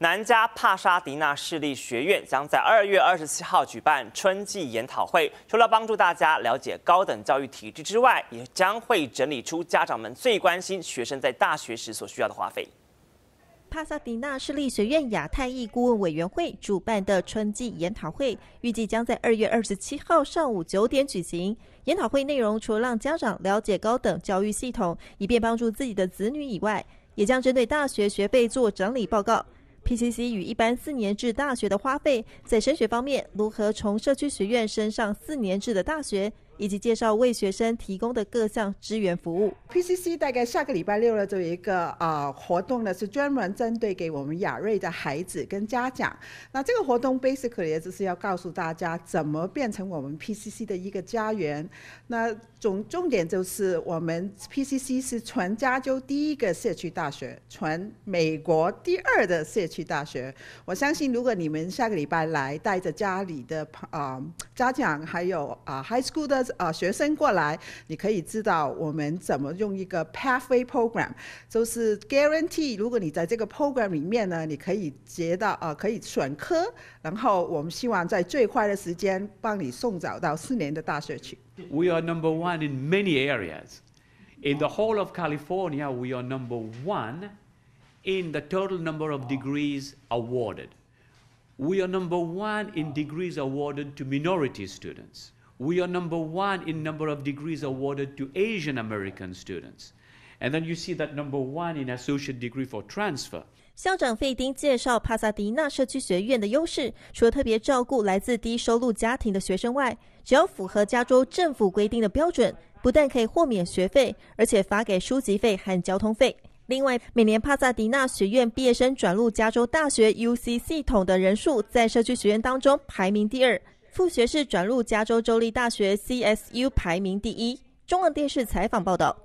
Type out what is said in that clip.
南加帕沙迪纳势立学院将在二月二十七号举办春季研讨会。除了帮助大家了解高等教育体制之外，也将会整理出家长们最关心学生在大学时所需要的花费。帕沙迪纳市立学院亚太裔顾问委员会主办的春季研讨会预计将在二月二十七号上午九点举行。研讨会内容除了让家长了解高等教育系统，以便帮助自己的子女以外，也将针对大学学费做整理报告。PCC 与一般四年制大学的花费，在升学方面，如何从社区学院升上四年制的大学？以及介绍为学生提供的各项支援服务。PCC 大概下个礼拜六呢，就有一个呃活动呢，是专门针对给我们雅瑞的孩子跟家长。那这个活动 basically 就是要告诉大家怎么变成我们 PCC 的一个家园。那总重点就是我们 PCC 是全加州第一个社区大学，全美国第二的社区大学。我相信如果你们下个礼拜来，带着家里的啊家长还有啊 high school 的啊，学生过来，你可以知道我们怎么用一个 pathway program，就是 guarantee。如果你在这个 program 里面呢，你可以接到啊，可以选科，然后我们希望在最快的时间帮你送找到四年的大学去。We are number one in many areas. In the whole of California, we are number one in the total number of degrees awarded. We are number one in degrees awarded to minority students. We are number one in number of degrees awarded to Asian American students. And then you see that number one in associate degree for transfer. 校长费丁介绍帕萨迪纳社区学院的优势，除了特别照顾来自低收入家庭的学生外，只要符合加州政府规定的标准，不但可以豁免学费，而且发给书籍费和交通费。另外，每年帕萨迪纳学院毕业生转入加州大学 UC 系统的人数在社区学院当中排名第二。副学士转入加州州立大学 （CSU） 排名第一。中文电视采访报道。